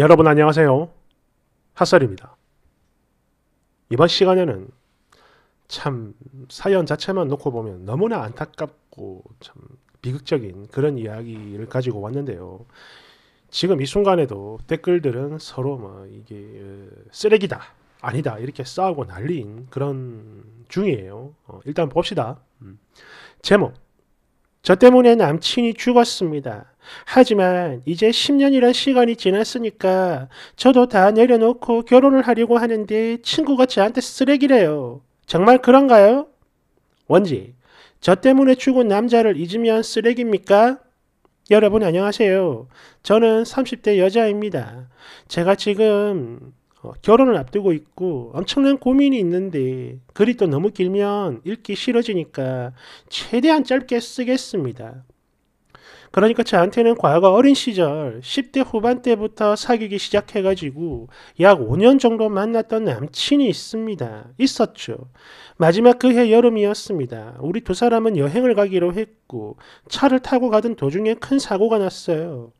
여러분 안녕하세요. 핫설입니다. 이번 시간에는 참 사연 자체만 놓고 보면 너무나 안타깝고 참 비극적인 그런 이야기를 가지고 왔는데요. 지금 이 순간에도 댓글들은 서로 뭐 이게 어, 쓰레기다 아니다 이렇게 싸우고 난리인 그런 중이에요. 어 일단 봅시다. 음. 제목 저 때문에 남친이 죽었습니다. 하지만 이제 10년이란 시간이 지났으니까 저도 다 내려놓고 결혼을 하려고 하는데 친구가 저한테 쓰레기래요. 정말 그런가요? 원지, 저 때문에 죽은 남자를 잊으면 쓰레기입니까? 여러분 안녕하세요. 저는 30대 여자입니다. 제가 지금 어, 결혼을 앞두고 있고 엄청난 고민이 있는데 글이 또 너무 길면 읽기 싫어지니까 최대한 짧게 쓰겠습니다. 그러니까 저한테는 과거 어린 시절 10대 후반 때부터 사귀기 시작해가지고 약 5년 정도 만났던 남친이 있습니다. 있었죠. 마지막 그해 여름이었습니다. 우리 두 사람은 여행을 가기로 했고 차를 타고 가던 도중에 큰 사고가 났어요.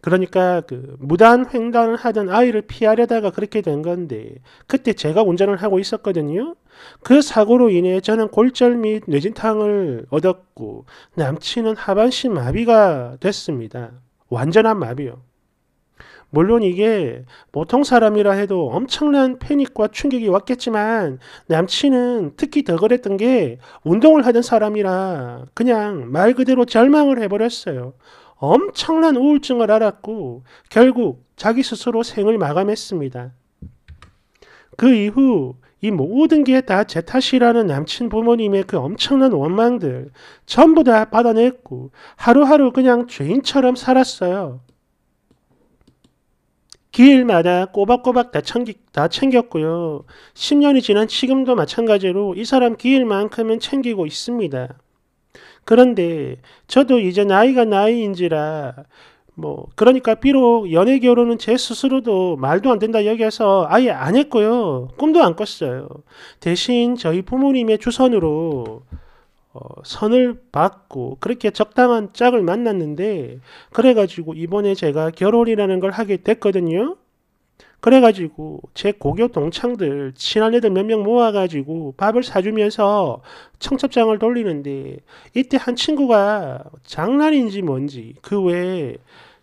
그러니까 그 무단 횡단을 하던 아이를 피하려다가 그렇게 된 건데 그때 제가 운전을 하고 있었거든요. 그 사고로 인해 저는 골절 및 뇌진탕을 얻었고 남친은 하반신 마비가 됐습니다. 완전한 마비요. 물론 이게 보통 사람이라 해도 엄청난 패닉과 충격이 왔겠지만 남친은 특히 더 그랬던 게 운동을 하던 사람이라 그냥 말 그대로 절망을 해버렸어요. 엄청난 우울증을 앓았고 결국 자기 스스로 생을 마감했습니다. 그 이후 이 모든 게 다 제 탓이라는 남친 부모님의 그 엄청난 원망들 전부 다 받아냈고 하루하루 그냥 죄인처럼 살았어요. 기마다 꼬박꼬박 다, 챙기, 다 챙겼고요. 10년이 지난 지금도 마찬가지로 이 사람 기만큼은 챙기고 있습니다. 그런데 저도 이제 나이가 나이인지라 뭐 그러니까 비록 연애 결혼은 제 스스로도 말도 안 된다 여기서 에 아예 안 했고요. 꿈도 안 꿨어요. 대신 저희 부모님의 주선으로 어, 선을 받고 그렇게 적당한 짝을 만났는데 그래가지고 이번에 제가 결혼이라는 걸 하게 됐거든요. 그래가지고 제 고교 동창들 친한 애들 몇 명 모아가지고 밥을 사주면서 청첩장을 돌리는데 이때 한 친구가 장난인지 뭔지 그 외에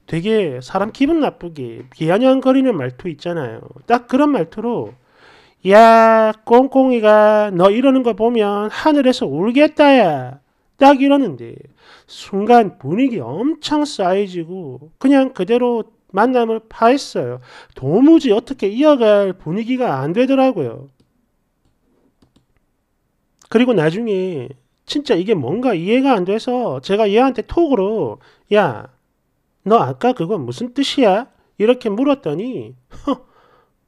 되게 사람 기분 나쁘게 비아냥거리는 말투 있잖아요. 딱 그런 말투로 야 꽁꽁이가 너 이러는 거 보면 하늘에서 울겠다야. 딱 이러는데 순간 분위기 엄청 쌓여지고 그냥 그대로 만남을 파했어요. 도무지 어떻게 이어갈 분위기가 안 되더라고요. 그리고 나중에 진짜 이게 뭔가 이해가 안 돼서 제가 얘한테 톡으로 야, 너 아까 그거 무슨 뜻이야? 이렇게 물었더니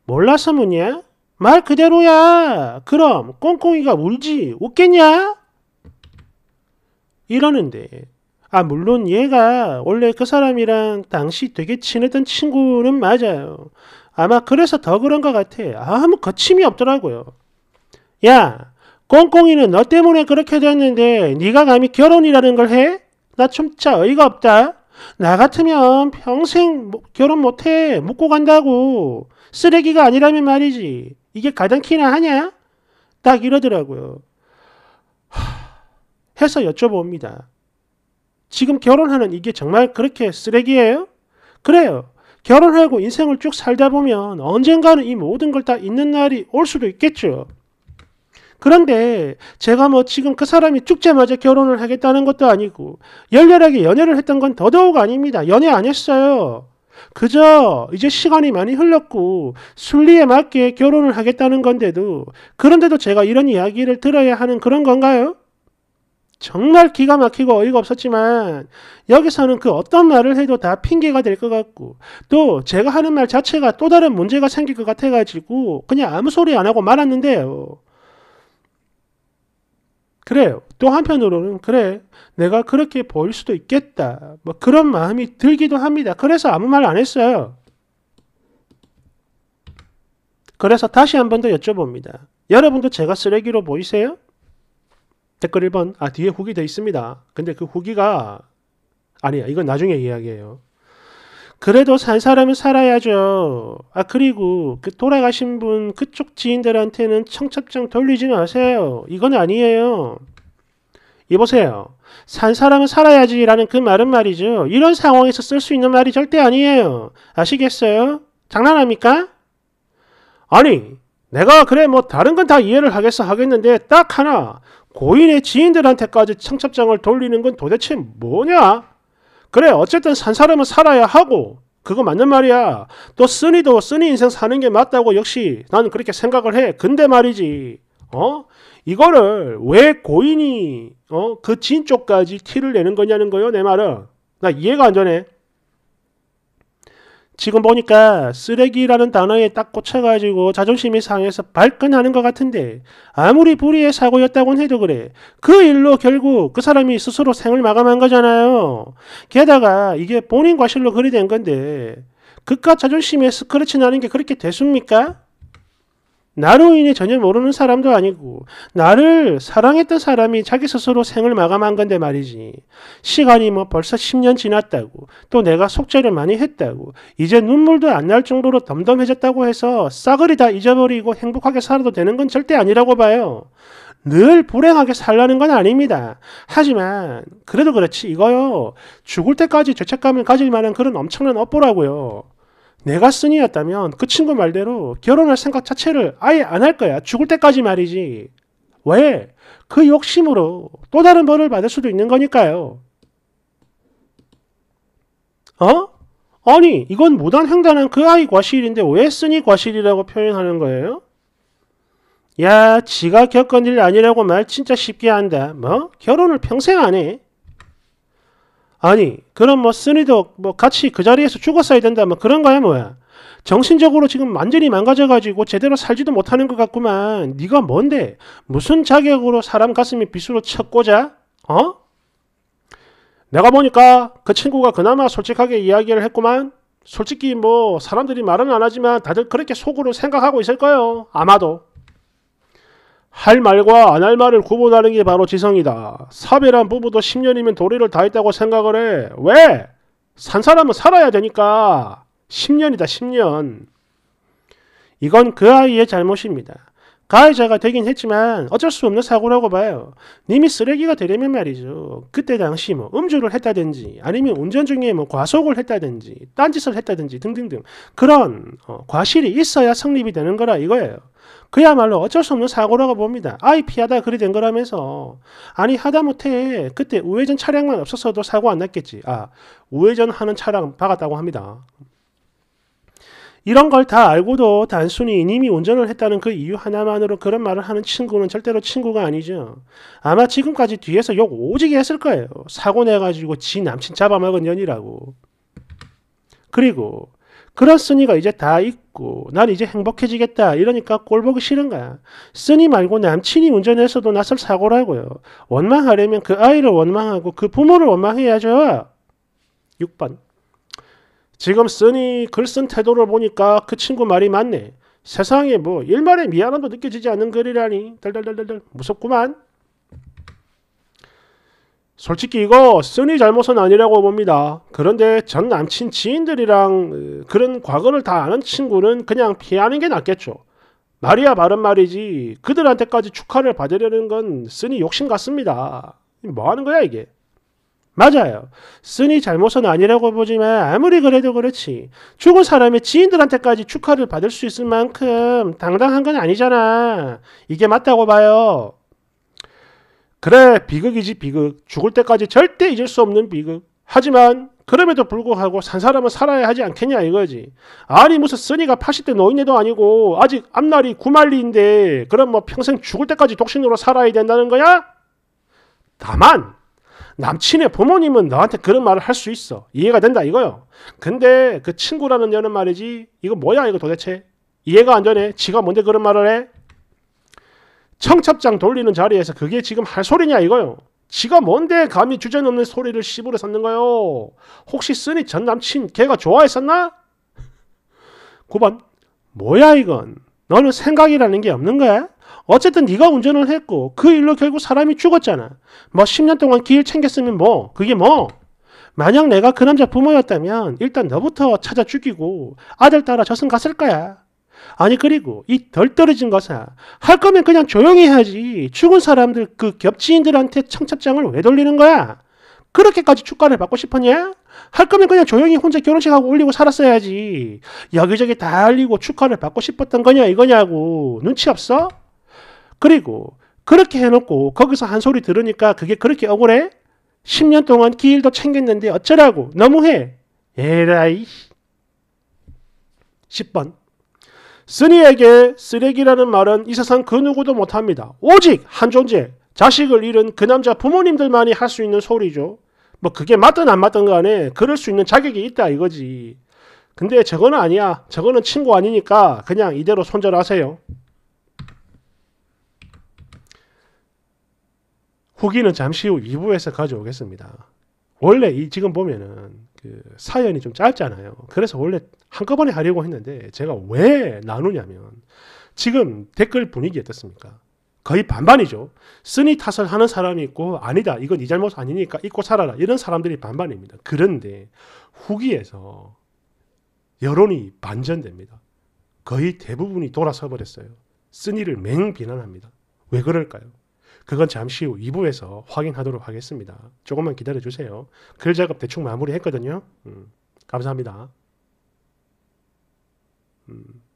몰라서 묻냐말 그대로야. 그럼 꽁꽁이가 울지 웃겠냐? 이러는데 아, 물론 얘가 원래 그 사람이랑 당시 되게 친했던 친구는 맞아요. 아마 그래서 더 그런 것 같아. 아무 거침이 없더라고요. 야, 꽁꽁이는 너 때문에 그렇게 됐는데 네가 감히 결혼이라는 걸 해? 나 진짜 어이가 없다. 나 같으면 평생 뭐 결혼 못해. 묻고 간다고. 쓰레기가 아니라면 말이지. 이게 가당키나 하냐? 딱 이러더라고요. 해서 여쭤봅니다. 지금 결혼하는 이게 정말 그렇게 쓰레기예요? 그래요. 결혼하고 인생을 쭉 살다 보면 언젠가는 이 모든 걸 다 잊는 날이 올 수도 있겠죠. 그런데 제가 뭐 지금 그 사람이 죽자마자 결혼을 하겠다는 것도 아니고 열렬하게 연애를 했던 건 더더욱 아닙니다. 연애 안 했어요. 그저 이제 시간이 많이 흘렀고 순리에 맞게 결혼을 하겠다는 건데도 그런데도 제가 이런 이야기를 들어야 하는 그런 건가요? 정말 기가 막히고 어이가 없었지만 여기서는 그 어떤 말을 해도 다 핑계가 될 것 같고 또 제가 하는 말 자체가 또 다른 문제가 생길 것 같아가지고 그냥 아무 소리 안 하고 말았는데요. 그래요. 또 한편으로는 그래 내가 그렇게 보일 수도 있겠다 뭐 그런 마음이 들기도 합니다. 그래서 아무 말 안 했어요. 그래서 다시 한 번 더 여쭤봅니다. 여러분도 제가 쓰레기로 보이세요? 댓글 1번 아 뒤에 후기 돼 있습니다. 근데 그 후기가 아니야 이건 나중에 이야기해요. 그래도 산 사람은 살아야죠. 아 그리고 그 돌아가신 분 그쪽 지인들한테는 청첩장 돌리지 마세요. 이건 아니에요. 이보세요. 산 사람은 살아야지라는 그 말은 말이죠. 이런 상황에서 쓸 수 있는 말이 절대 아니에요. 아시겠어요? 장난합니까? 아니, 내가 그래 뭐 다른 건 다 이해를 하겠어 하겠는데 딱 하나 고인의 지인들한테까지 청첩장을 돌리는 건 도대체 뭐냐? 그래 어쨌든 산 사람은 살아야 하고 그거 맞는 말이야. 또 쓰니도 쓰니 인생 사는 게 맞다고 역시 나는 그렇게 생각을 해. 근데 말이지. 어? 이거를 왜 고인이 어? 그 지인 쪽까지 티를 내는 거냐는 거요. 내 말은. 나 이해가 안 되네. 지금 보니까 쓰레기라는 단어에 딱 꽂혀가지고 자존심이 상해서 발끈하는 것 같은데 아무리 불의의 사고였다곤 해도 그래. 그 일로 결국 그 사람이 스스로 생을 마감한 거잖아요. 게다가 이게 본인 과실로 그리 된 건데 그깟 자존심에 스크래치 나는 게 그렇게 됐습니까 나로 인해 전혀 모르는 사람도 아니고 나를 사랑했던 사람이 자기 스스로 생을 마감한 건데 말이지. 시간이 뭐 벌써 10년 지났다고 또 내가 속죄를 많이 했다고 이제 눈물도 안 날 정도로 덤덤해졌다고 해서 싸그리 다 잊어버리고 행복하게 살아도 되는 건 절대 아니라고 봐요. 늘 불행하게 살라는 건 아닙니다. 하지만 그래도 그렇지 이거요. 죽을 때까지 죄책감을 가질 만한 그런 엄청난 업보라고요. 내가 쓴이였다면 그 친구 말대로 결혼할 생각 자체를 아예 안 할 거야. 죽을 때까지 말이지. 왜? 그 욕심으로 또 다른 벌을 받을 수도 있는 거니까요. 어? 아니, 이건 무단 횡단한 그 아이 과실인데 왜 쓰니 과실이라고 표현하는 거예요? 야, 지가 겪은 일 아니라고 말 진짜 쉽게 한다. 뭐? 결혼을 평생 안 해. 아니, 그럼 뭐 쓰니도 뭐 같이 그 자리에서 죽었어야 된다 뭐 그런 거야 뭐야. 정신적으로 지금 완전히 망가져가지고 제대로 살지도 못하는 것 같구만. 네가 뭔데? 무슨 자격으로 사람 가슴이 빗으로 쳤고자? 어? 내가 보니까 그 친구가 그나마 솔직하게 이야기를 했구만. 솔직히 뭐 사람들이 말은 안 하지만 다들 그렇게 속으로 생각하고 있을 거예요. 아마도. 할 말과 안 할 말을 구분하는 게 바로 지성이다. 사별한 부부도 10년이면 도리를 다 했다고 생각을 해. 왜? 산 사람은 살아야 되니까. 10년이다, 10년. 이건 그 아이의 잘못입니다. 가해자가 그 되긴 했지만 어쩔 수 없는 사고라고 봐요. 님이 쓰레기가 되려면 말이죠. 그때 당시 뭐 음주를 했다든지 아니면 운전 중에 뭐 과속을 했다든지 딴짓을 했다든지 등등등 그런 어, 과실이 있어야 성립이 되는 거라 이거예요. 그야말로 어쩔 수 없는 사고라고 봅니다. 아이 피하다 그리 된 거라면서. 아니 하다못해 그때 우회전 차량만 없었어도 사고 안 났겠지. 아 우회전 하는 차량 박았다고 합니다. 이런 걸 다 알고도 단순히 님이 운전을 했다는 그 이유 하나만으로 그런 말을 하는 친구는 절대로 친구가 아니죠. 아마 지금까지 뒤에서 욕 오지게 했을 거예요. 사고 내가지고 지 남친 잡아먹은 년이라고. 그리고 그렇으니가 이제 다 있고 난 이제 행복해지겠다 이러니까 꼴보기 싫은 거야. 쓰니 말고 남친이 운전해서도 나설 사고라고요. 원망하려면 그 아이를 원망하고 그 부모를 원망해야죠. 6번 지금 쓰니 글쓴 태도를 보니까 그 친구 말이 맞네. 세상에 뭐 일말의 미안함도 느껴지지 않는 글이라니 달달달달달 무섭구만. 솔직히 이거 쓰니 잘못은 아니라고 봅니다. 그런데 전 남친 지인들이랑 어, 그런 과거를 다 아는 친구는 그냥 피하는 게 낫겠죠. 말이야 바른 말이지 그들한테까지 축하를 받으려는 건 쓰니 욕심 같습니다. 뭐 하는 거야 이게? 맞아요. 쓰니 잘못은 아니라고 보지만 아무리 그래도 그렇지 죽은 사람의 지인들한테까지 축하를 받을 수 있을 만큼 당당한 건 아니잖아. 이게 맞다고 봐요. 그래 비극이지 비극 죽을 때까지 절대 잊을 수 없는 비극 하지만 그럼에도 불구하고 산 사람은 살아야 하지 않겠냐 이거지 아니 무슨 쓰니가 80대 노인네도 아니고 아직 앞날이 구말리인데 그럼 뭐 평생 죽을 때까지 독신으로 살아야 된다는 거야? 다만 남친의 부모님은 너한테 그런 말을 할 수 있어 이해가 된다 이거요 근데 그 친구라는 여는 말이지 이거 뭐야 이거 도대체 이해가 안 되네 지가 뭔데 그런 말을 해? 청첩장 돌리는 자리에서 그게 지금 할 소리냐 이거요. 지가 뭔데 감히 주제넘는 소리를 시부려 섰는가요? 혹시 쓰니 전 남친 걔가 좋아했었나? 9번 뭐야 이건 너는 생각이라는 게 없는 거야? 어쨌든 네가 운전을 했고 그 일로 결국 사람이 죽었잖아. 뭐 10년 동안 길 챙겼으면 뭐 그게 뭐? 만약 내가 그 남자 부모였다면 일단 너부터 찾아 죽이고 아들 따라 저승 갔을 거야. 아니 그리고 이 덜 떨어진 것은 할 거면 그냥 조용히 해야지 죽은 사람들 그 겹치인들한테 청첩장을 왜 돌리는 거야? 그렇게까지 축가를 받고 싶었냐? 할 거면 그냥 조용히 혼자 결혼식하고 올리고 살았어야지 여기저기 다 알리고 축하를 받고 싶었던 거냐 이거냐고 눈치 없어? 그리고 그렇게 해놓고 거기서 한 소리 들으니까 그게 그렇게 억울해? 10년 동안 기일도 챙겼는데 어쩌라고 너무해 에라이 10번 쓰니에게 쓰레기라는 말은 이 세상 그 누구도 못합니다. 오직 한 존재, 자식을 잃은 그 남자 부모님들만이 할 수 있는 소리죠. 뭐 그게 맞든 안 맞든 간에 그럴 수 있는 자격이 있다 이거지. 근데 저거는 아니야. 저거는 친구 아니니까 그냥 이대로 손절하세요. 후기는 잠시 후 2부에서 가져오겠습니다. 원래 이 지금 보면은 그 사연이 좀 짧잖아요. 그래서 원래 한꺼번에 하려고 했는데 제가 왜 나누냐면 지금 댓글 분위기 어떻습니까? 거의 반반이죠. 쓰니 탓을 하는 사람이 있고 아니다 이건 네 잘못 아니니까 잊고 살아라 이런 사람들이 반반입니다. 그런데 후기에서 여론이 반전됩니다. 거의 대부분이 돌아서 버렸어요. 쓰니를 맹 비난합니다. 왜 그럴까요? 그건 잠시 후 2부에서 확인하도록 하겠습니다. 조금만 기다려 주세요. 글 작업 대충 마무리했거든요. 음, 감사합니다. 음.